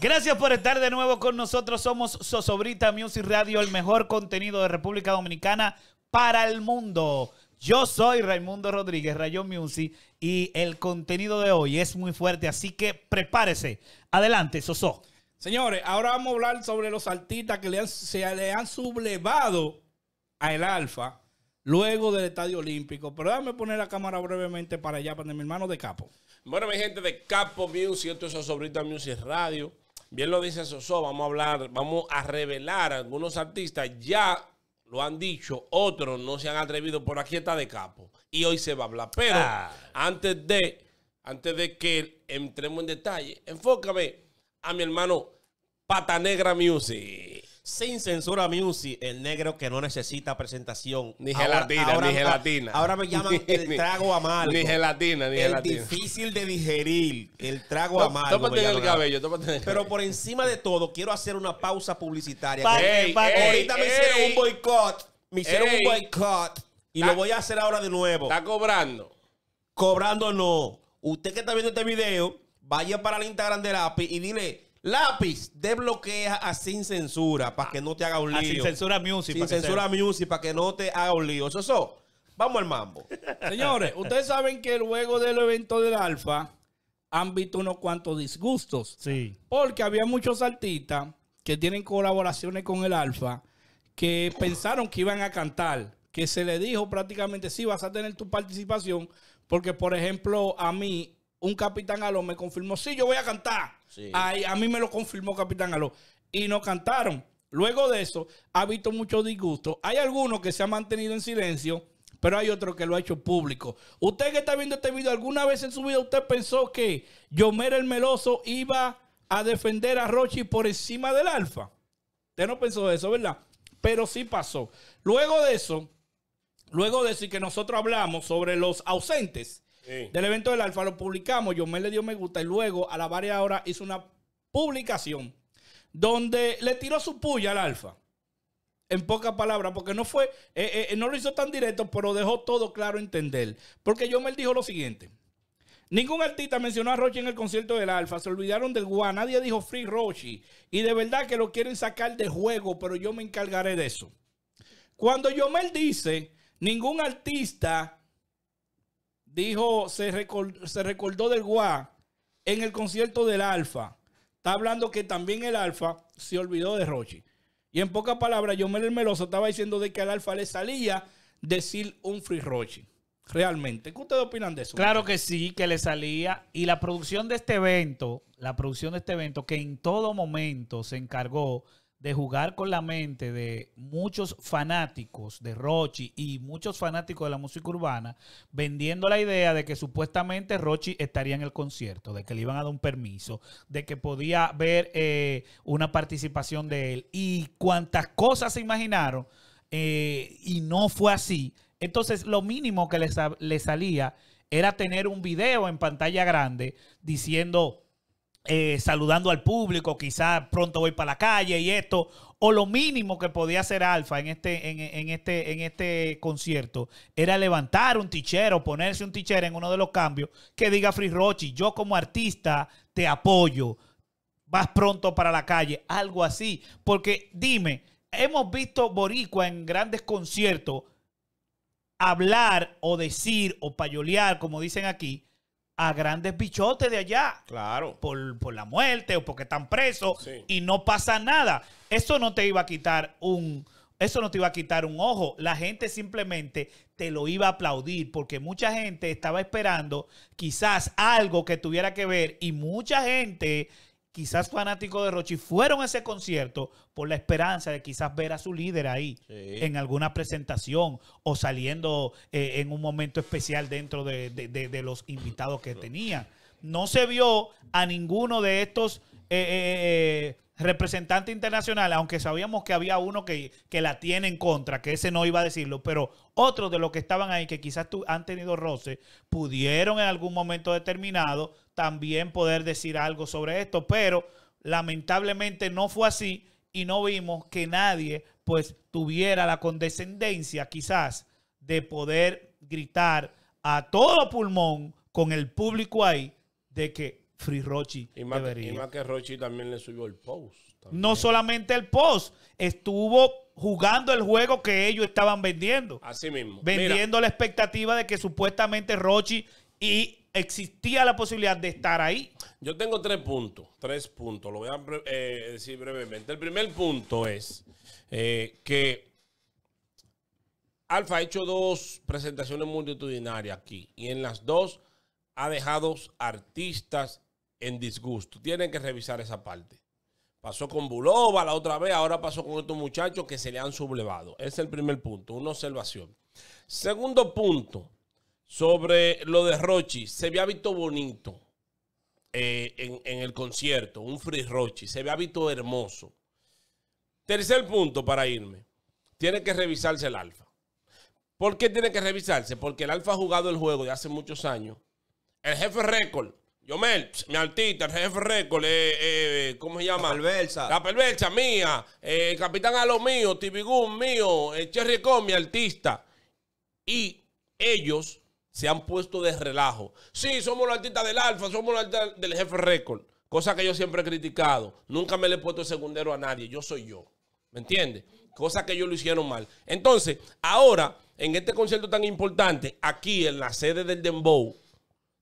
Gracias por estar de nuevo con nosotros. Somos Sosobrita Music Radio, el mejor contenido de República Dominicana para el mundo. Yo soy Raimundo Rodríguez, rayo Music, y el contenido de hoy es muy fuerte, así que prepárese. Adelante, Soso. Señores, ahora vamos a hablar sobre los artistas que le han, se le han sublevado a El Alfa luego del Estadio Olímpico. Pero déjame poner la cámara brevemente para allá, para mi hermano de Capo. Bueno, mi gente de Capo Music, esto es Sosobrita Music Radio. Bien lo dice Soso, vamos a hablar, vamos a revelar. Algunos artistas ya lo han dicho, otros no se han atrevido, por aquí está de capo. Y hoy se va a hablar. Pero ah. antes de antes de que entremos en detalle, enfócame a mi hermano Pata Negra Music. Sin Censura Music, el negro que no necesita presentación. Ni gelatina, ni gelatina. Ahora, me llaman el trago amargo. ni gelatina, ni el difícil de digerir, el trago amargo. Tómate el cabello, el cabello. Pero por encima de todo, quiero hacer una pausa publicitaria. ahorita me hicieron un boicot. Me hicieron un boycott. Y lo voy a hacer ahora de nuevo. ¿Está cobrando? Cobrando no. Usted que está viendo este video, vaya para el Instagram de Lapi y dile Lápiz, desbloquea a Sin Censura para que no te haga un lío. A Sin Censura Music. Sin Censura Music para que no te haga un lío. Eso, eso. Vamos al mambo. Señores, ustedes saben que luego del evento del Alfa han visto unos cuantos disgustos. Sí. Porque había muchos artistas que tienen colaboraciones con el Alfa que pensaron que iban a cantar. Que se le dijo prácticamente, sí, vas a tener tu participación. Porque, por ejemplo, a mí un Capitán Aló me confirmó, sí, yo voy a cantar. a mí me lo confirmó Capitán Aló. Y no cantaron. Luego de eso, ha visto mucho disgusto. Hay algunos que se han mantenido en silencio, pero hay otros que lo ha hecho público. Usted que está viendo este video, ¿alguna vez en su vida usted pensó que Yomer el Meloso iba a defender a Rochi por encima del Alfa? Usted no pensó eso, ¿verdad? Pero sí pasó. Luego de eso, luego de eso que nosotros hablamos sobre los ausentes, del evento del Alfa, lo publicamos, Yomel le dio me gusta y luego a la varias horas hizo una publicación donde le tiró su puya al Alfa. En pocas palabras, porque no fue, eh, eh, eh, no lo hizo tan directo, pero dejó todo claro entender. Porque Yomel dijo lo siguiente. Ningún artista mencionó a Rochi en el concierto del Alfa. Se olvidaron del Gua. Nadie dijo Free Rochi. Y de verdad que lo quieren sacar de juego, pero yo me encargaré de eso. Cuando Yomel dice, ningún artista dijo, se, recordó, se recordó del Guá en el concierto del Alfa. Está hablando que también el Alfa se olvidó de Rochi. Y en pocas palabras, Yomel el Meloso estaba diciendo de que al Alfa le salía decir un free Rochi. Realmente. ¿Qué ustedes opinan de eso? Claro que sí, que le salía. Y la producción de este evento, la producción de este evento, que en todo momento se encargó de jugar con la mente de muchos fanáticos de Rochi y muchos fanáticos de la música urbana, vendiendo la idea de que supuestamente Rochi estaría en el concierto, de que le iban a dar un permiso, de que podía ver eh, una participación de él y cuantas cosas se imaginaron eh, y no fue así. Entonces lo mínimo que le salía era tener un video en pantalla grande diciendo eh, saludando al público, quizás pronto voy para la calle y esto, o lo mínimo que podía hacer Alfa en este, en, este, en este concierto era levantar un tichero, ponerse un tichero en uno de los cambios que diga Free Rochi, yo como artista te apoyo, vas pronto para la calle, algo así, porque dime, hemos visto Boricua en grandes conciertos hablar o decir o payolear, como dicen aquí, a grandes bichotes de allá. Claro. Por, la muerte o porque están presos y no pasa nada. Eso no te iba a quitar un. Eso no te iba a quitar un ojo. La gente simplemente te lo iba a aplaudir porque mucha gente estaba esperando quizás algo que tuviera que ver y mucha gente quizás fanáticos de Rochi fueron a ese concierto por la esperanza de quizás ver a su líder ahí en alguna presentación o saliendo eh, en un momento especial dentro de, los invitados que tenía. No se vio a ninguno de estos eh, eh, representantes internacionales, aunque sabíamos que había uno que, la tiene en contra, que ese no iba a decirlo, pero otros de los que estaban ahí que quizás han tenido roce, pudieron en algún momento determinado también poder decir algo sobre esto, pero lamentablemente no fue así y no vimos que nadie pues tuviera la condescendencia quizás de poder gritar a todo pulmón con el público ahí de que Free Rochi y debería. Y más que Rochi también le subió el post. No solamente el post, estuvo jugando el juego que ellos estaban vendiendo. Así mismo. Vendiendo la expectativa de que supuestamente Rochi y existía la posibilidad de estar ahí. Yo tengo tres puntos, tres puntos, lo voy a eh, decir brevemente. El primer punto es eh, que Alfa ha hecho dos presentaciones multitudinarias aquí y en las dos ha dejado artistas en disgusto. Tienen que revisar esa parte. Pasó con Bulova la otra vez, ahora pasó con estos muchachos que se le han sublevado. Ese es el primer punto, una observación. Segundo punto, sobre lo de Rochi. Se ve visto bonito eh, en, el concierto, un free Rochi. Se ve visto hermoso. Tercer punto para irme. Tiene que revisarse el alfa. ¿Por qué tiene que revisarse? Porque el alfa ha jugado el juego de hace muchos años. El jefe récord. me... mi artista, el jefe récord, eh, eh, ¿cómo se llama? La perversa. La perversa mía, El Capitán lo mío, Tibigún mío, Cherry Con, mi artista. Y ellos se han puesto de relajo. Sí, somos los artistas del Alfa, somos los artistas del Jefe Récord. Cosa que yo siempre he criticado. Nunca me le he puesto segundero a nadie. Yo soy yo. ¿Me entiendes? Cosa que ellos lo hicieron mal. Entonces, ahora, en este concierto tan importante, aquí en la sede del Dembow,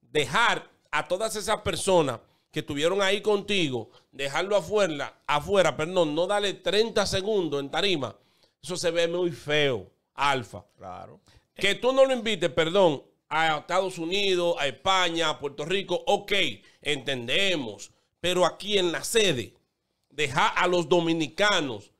dejar a todas esas personas que estuvieron ahí contigo, dejarlo afuera, afuera, perdón, no darle 30 segundos en tarima, eso se ve muy feo, Alfa. Claro. Que tú no lo invites, perdón, a Estados Unidos, a España, a Puerto Rico, ok, entendemos. Pero aquí en la sede, deja a los dominicanos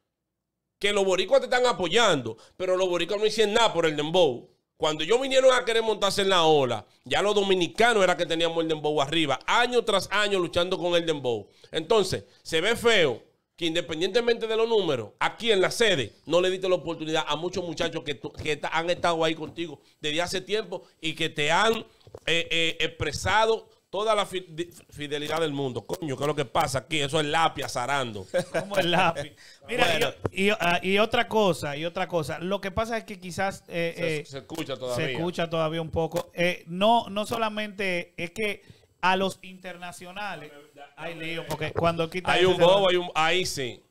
que los boricuas te están apoyando, pero los boricuas no hicieron nada por el dembow. Cuando ellos vinieron a querer montarse en la ola, ya los dominicanos era que teníamos el dembow arriba, año tras año luchando con el dembow. Entonces, se ve feo que independientemente de los números, aquí en la sede, no le diste la oportunidad a muchos muchachos que, que han estado ahí contigo desde hace tiempo y que te han eh, eh, expresado toda la fidelidad del mundo. Coño, ¿qué es lo que pasa aquí? Eso es lápiz zarando. ¿Cómo es Mira, ah, y, otra cosa, y otra cosa. Lo que pasa es que quizás... Eh, se, escucha todavía. Se escucha todavía un poco. no, no solamente es que a los internacionales. Hay porque cuando quita Hay un bobo, hay un. Ahí sí.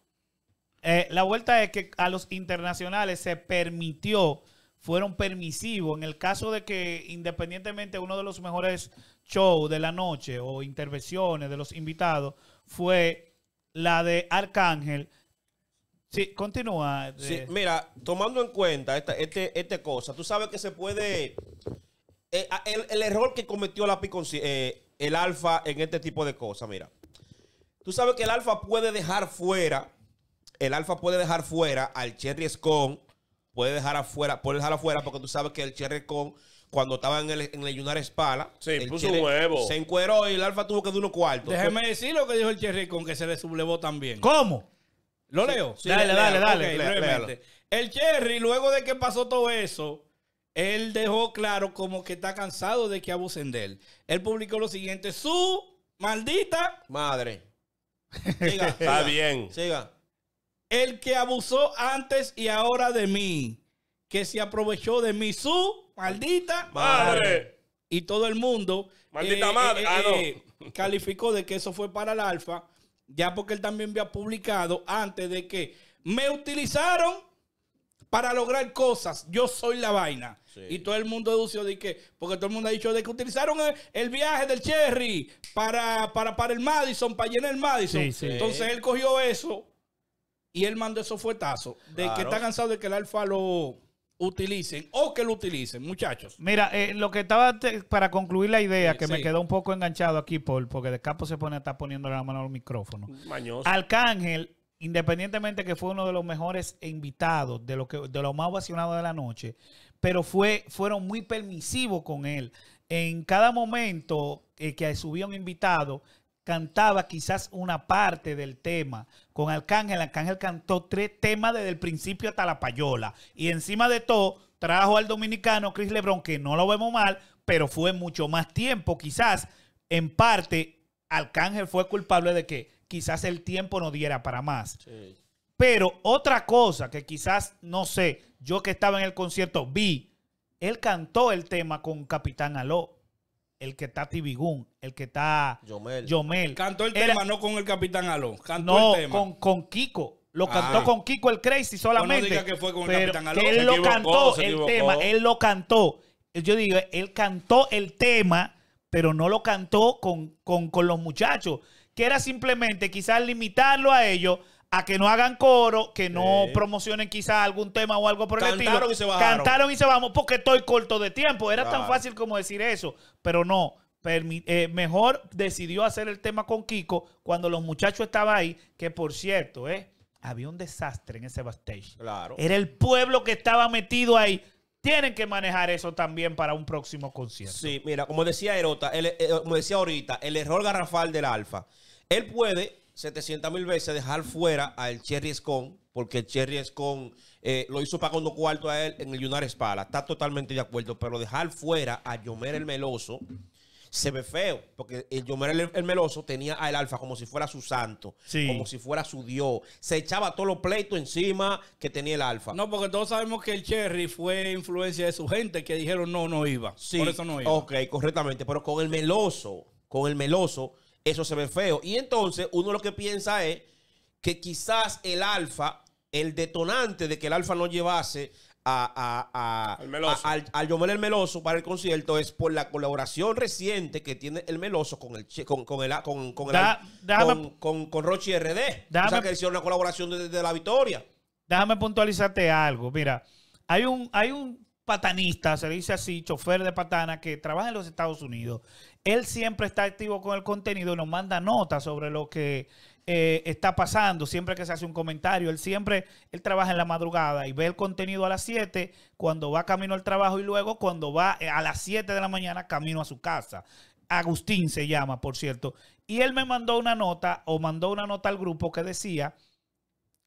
Eh, la vuelta es que a los internacionales se permitió, fueron permisivos. En el caso de que, independientemente, uno de los mejores shows de la noche o intervenciones de los invitados fue la de Arcángel. Sí, continúa. Eh. Sí, mira, tomando en cuenta esta, este, este cosa, tú sabes que se puede. Eh, el, error que cometió la PIC el alfa en este tipo de cosas. Mira, tú sabes que el alfa puede dejar fuera, el alfa puede dejar fuera al Cherry Scone, puede dejar afuera, puede dejar afuera porque tú sabes que el Cherry Scone cuando estaba en el, en Yunar Espala. Sí, puso huevo. Se encueró y el Alfa tuvo que dar unos cuartos. Déjeme decir lo que dijo el Cherry con que se le sublevó también. ¿Cómo? ¿Lo leo? dale, dale, dale. El Cherry, luego de que pasó todo eso, él dejó claro como que está cansado de que abusen de él. Él publicó lo siguiente: su maldita madre. está bien. Siga. El que abusó antes y ahora de mí, que se aprovechó de mí, su maldita madre. Y todo el mundo. Maldita eh, madre. Eh, ah, eh, calificó de que eso fue para el alfa, ya porque él también había publicado antes de que me utilizaron para lograr cosas, yo soy la vaina. Y todo el mundo dedució de que, porque todo el mundo ha dicho de que utilizaron el, viaje del Cherry para, para, para, el Madison, para llenar el Madison. Entonces él cogió eso y él mandó esos fuetazos. De que está cansado de que el Alfa lo utilicen o que lo utilicen, muchachos. Mira, eh, lo que estaba para concluir la idea, que me quedó un poco enganchado aquí, porque de capo se pone a estar poniendo la mano al micrófono. Mañoso. Arcángel independientemente que fue uno de los mejores invitados, de lo, que, de lo más ovacionado de la noche, pero fue, fueron muy permisivos con él. En cada momento eh, que subía un invitado, cantaba quizás una parte del tema. Con Arcángel, Arcángel cantó tres temas desde el principio hasta la payola. Y encima de todo, trajo al dominicano Chris Lebron, que no lo vemos mal, pero fue mucho más tiempo quizás en parte Alcángel fue culpable de que quizás el tiempo no diera para más. Pero otra cosa que quizás, no sé, yo que estaba en el concierto vi, él cantó el tema con Capitán Aló, el que está Tibigún, el que está Yomel. Cantó el tema no con el Capitán Aló, cantó no, el tema. Con, con Kiko. Lo ah. cantó con Kiko el Crazy pues solamente. No que fue con el Capitán Él lo cantó el tema, él lo cantó. Yo digo, él cantó el tema pero no lo cantó con, con, con los muchachos, que era simplemente quizás limitarlo a ellos a que no hagan coro, que no promocionen quizás algún tema o algo por Cantaron el estilo. Y se bajaron. Cantaron y se vamos porque estoy corto de tiempo. Era tan fácil como decir eso, pero no. Eh, mejor decidió hacer el tema con Kiko cuando los muchachos estaban ahí, que por cierto, eh, había un desastre en ese backstage. Claro. Era el pueblo que estaba metido ahí tienen que manejar eso también para un próximo concierto. Sí, mira, como decía Erota, eh, eh, como decía ahorita, el error garrafal del Alfa. Él puede 700 mil veces dejar fuera al Cherry Scon, porque el Cherry Scon eh, lo hizo pagando cuarto a él en el Yunar Espala. Está totalmente de acuerdo, pero dejar fuera a Yomer el Meloso se ve feo, porque el el, Meloso tenía al Alfa como si fuera su santo, como si fuera su dios. Se echaba todos los pleitos encima que tenía el Alfa. No, porque todos sabemos que el Cherry fue influencia de su gente que dijeron no, no iba. Sí, Por eso no iba. Ok, correctamente, pero con el Meloso, con el Meloso, eso se ve feo. Y entonces uno lo que piensa es que quizás el Alfa, el detonante de que el Alfa no llevase a, al, Yomel el Meloso para el concierto es por la colaboración reciente que tiene el Meloso con el con, con el con, con, el, con, Rochi RD. o sea que hicieron una colaboración desde la victoria. Déjame puntualizarte algo. Mira, hay un, hay un patanista, se dice así, chofer de patana, que trabaja en los Estados Unidos. Él siempre está activo con el contenido y nos manda notas sobre lo que eh, está pasando, siempre que se hace un comentario, él siempre, él trabaja en la madrugada y ve el contenido a las 7, cuando va camino al trabajo y luego cuando va eh, a las 7 de la mañana camino a su casa. Agustín se llama, por cierto. Y él me mandó una nota o mandó una nota al grupo que decía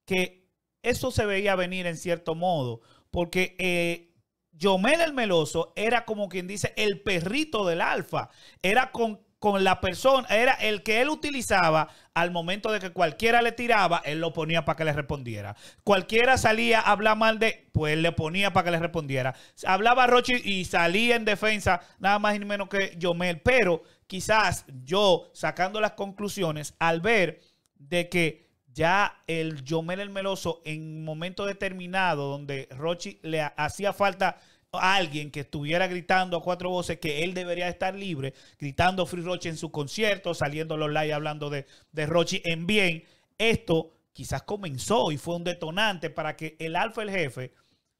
que eso se veía venir en cierto modo, porque eh, Yomel el Meloso era como quien dice el perrito del alfa, era con con la persona, era el que él utilizaba al momento de que cualquiera le tiraba, él lo ponía para que le respondiera. Cualquiera salía a hablar mal de, pues le ponía para que le respondiera. Hablaba Rochi y salía en defensa, nada más ni menos que Yomel. Pero quizás yo sacando las conclusiones al ver de que ya el Yomel el Meloso en un momento determinado donde Rochi le hacía falta alguien que estuviera gritando a cuatro voces que él debería estar libre, gritando Free Roche en su concierto saliendo los live hablando de, Roche en bien, esto quizás comenzó y fue un detonante para que el alfa, el jefe,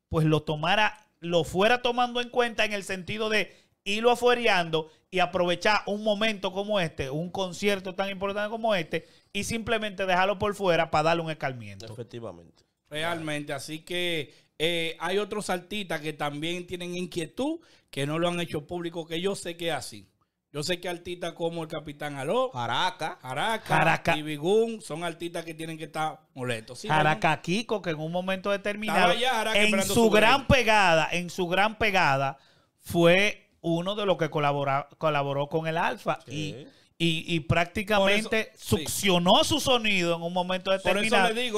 pues lo tomara, lo fuera tomando en cuenta en el sentido de irlo afuereando y aprovechar un momento como este, un concierto tan importante como este, y simplemente dejarlo por fuera para darle un escalmiento Efectivamente. Realmente, así que eh, hay otros artistas que también tienen inquietud, que no lo han hecho público, que yo sé que así. Yo sé que artistas como el Capitán Aló, Jaraca, Haraca, y Bigún son artistas que tienen que estar molestos. Haraca Jaraca Kiko, que en un momento determinado, en su, gran pegada, en su gran pegada, fue uno de los que colaboró, colaboró con el Alfa. Y prácticamente succionó su sonido en un momento determinado. Y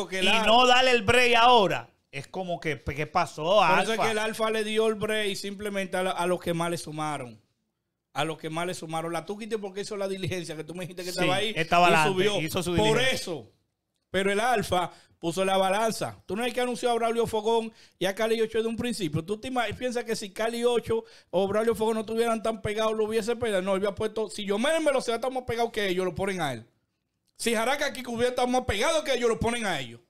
no dale el break ahora es como que, pues, ¿qué pasó? alfa que el Alfa le dio el break simplemente a, los que más le sumaron. A los que más le sumaron. La tú quité porque hizo la diligencia, que tú me dijiste que estaba ahí. Estaba y Por eso. Pero el Alfa puso la balanza. Tú no el que anunció a Braulio Fogón y a Cali 8 de un principio. Tú te piensas que si Cali 8 o Braulio Fogón no estuvieran tan pegados, lo hubiese pegado. No, había puesto. Si yo me lo sea, estamos pegados que ellos, lo ponen a él. Si Jaraca aquí hubiera estado más pegado que ellos, lo ponen a ellos.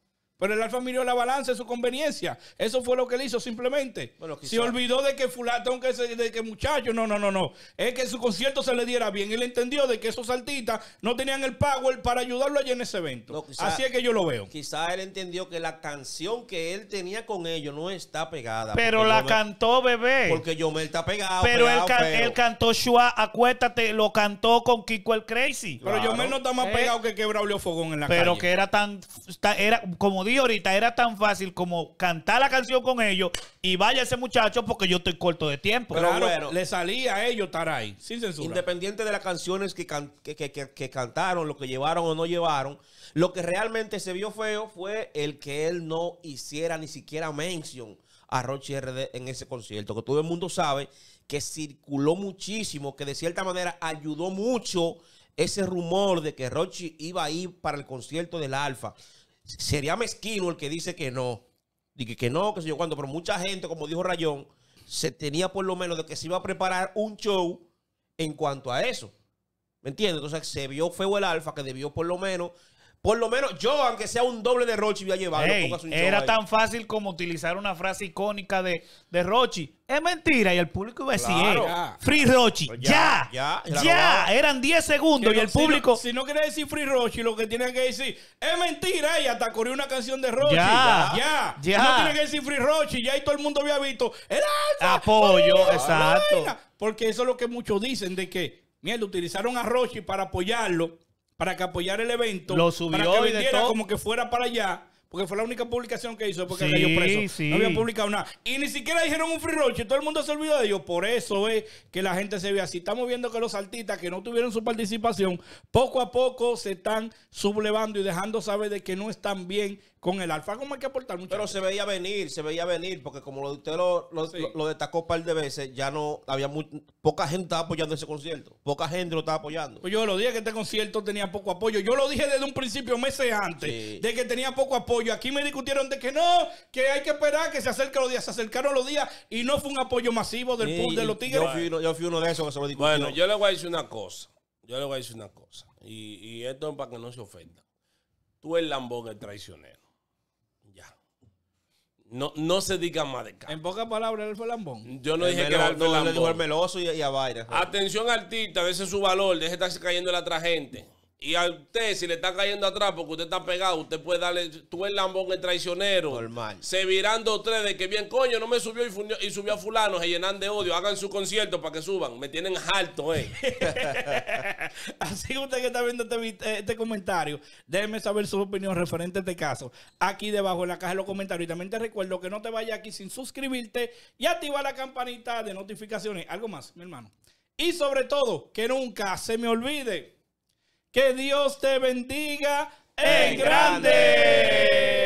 Pero el alfa miró la balanza de su conveniencia. Eso fue lo que él hizo simplemente. se olvidó de que fulano, de que muchacho, no, no, no, no. Es que su concierto se le diera bien. Él entendió de que esos artistas no tenían el power para ayudarlo allí en ese evento. Así es que yo lo veo. Quizás él entendió que la canción que él tenía con ellos no está pegada. Pero la cantó Bebé. Porque Yomel está pegado. Pero él, cantó Shua, acuéstate, lo cantó con Kiko el Crazy. Pero Yomel no está más eh. pegado que que Braulio Fogón en la Pero que era tan, era como dice ahorita era tan fácil como cantar la canción con ellos y vaya ese muchacho porque yo estoy corto de tiempo. le salía a ellos estar sin Independiente de las canciones que, que, cantaron, lo que llevaron o no llevaron, lo que realmente se vio feo fue el que él no hiciera ni siquiera mención a Rochi RD en ese concierto, que todo el mundo sabe que circuló muchísimo, que de cierta manera ayudó mucho ese rumor de que Rochi iba a ir para el concierto del Alfa sería mezquino el que dice que no. dije que, no, que sé yo cuando, pero mucha gente, como dijo Rayón, se tenía por lo menos de que se iba a preparar un show en cuanto a eso. ¿Me entiendes? Entonces se vio feo el alfa que debió por lo menos por lo menos yo, aunque sea un doble de Rochi, voy a llevarlo. era tan fácil como utilizar una frase icónica de, de Rochi. Es mentira. Y el público iba a decir, Free Rochi. Pues ya, ya, ya. Eran 10 segundos y el público. Si no, quiere decir Free Rochi, lo que tienen que decir es mentira. Y hasta corrió una canción de Rochi. Ya, ya. ya. No tiene que decir Free Rochi. Ya y todo el mundo había visto. El Apoyo, exacto. Porque eso es lo que muchos dicen de que, mierda, utilizaron a Rochi para apoyarlo para que apoyar el evento. Lo subió para que y como que fuera para allá. Porque fue la única publicación que hizo porque sí, cayó preso. No había publicado nada. Y ni siquiera dijeron un free roach. Todo el mundo se olvidó de ellos. Por eso es que la gente se ve así. Estamos viendo que los artistas que no tuvieron su participación, poco a poco se están sublevando y dejando saber de que no están bien con el alfa. ¿Cómo hay que aportar mucho? Pero se veía venir, se veía venir. Porque como usted lo, destacó un par de veces, ya no había poca gente apoyando ese concierto. Poca gente lo estaba apoyando. Pues yo lo dije que este concierto tenía poco apoyo. Yo lo dije desde un principio, meses antes, de que tenía poco apoyo Aquí me discutieron de que no, que hay que esperar que se acerquen los días. Se acercaron los días y no fue un apoyo masivo del pool de los Tigres. Yo fui, uno, de esos que se lo discutieron. Bueno, yo le voy a decir una cosa. Yo le voy a decir una cosa. Y, esto es para que no se ofenda. Tú el lambón, el traicionero. Ya. No, no se diga más de cara. En pocas palabras, él fue lambón. Yo no dije que era el lambón. Le dijo el meloso y, a Baira. Atención, artista, ese es su valor. Deje de estarse cayendo la otra gente. Y a usted, si le está cayendo atrás porque usted está pegado, usted puede darle, tú el lambón, el traicionero. Normal. Se virando tres de que bien, coño, no me subió y, subió a fulano, se llenan de odio. Hagan su concierto para que suban. Me tienen harto, eh. Así que usted que está viendo este, eh, este, comentario, déjeme saber su opinión referente a este caso. Aquí debajo en la caja de los comentarios. Y también te recuerdo que no te vayas aquí sin suscribirte y activar la campanita de notificaciones. Algo más, mi hermano. Y sobre todo, que nunca se me olvide que Dios te bendiga en grande.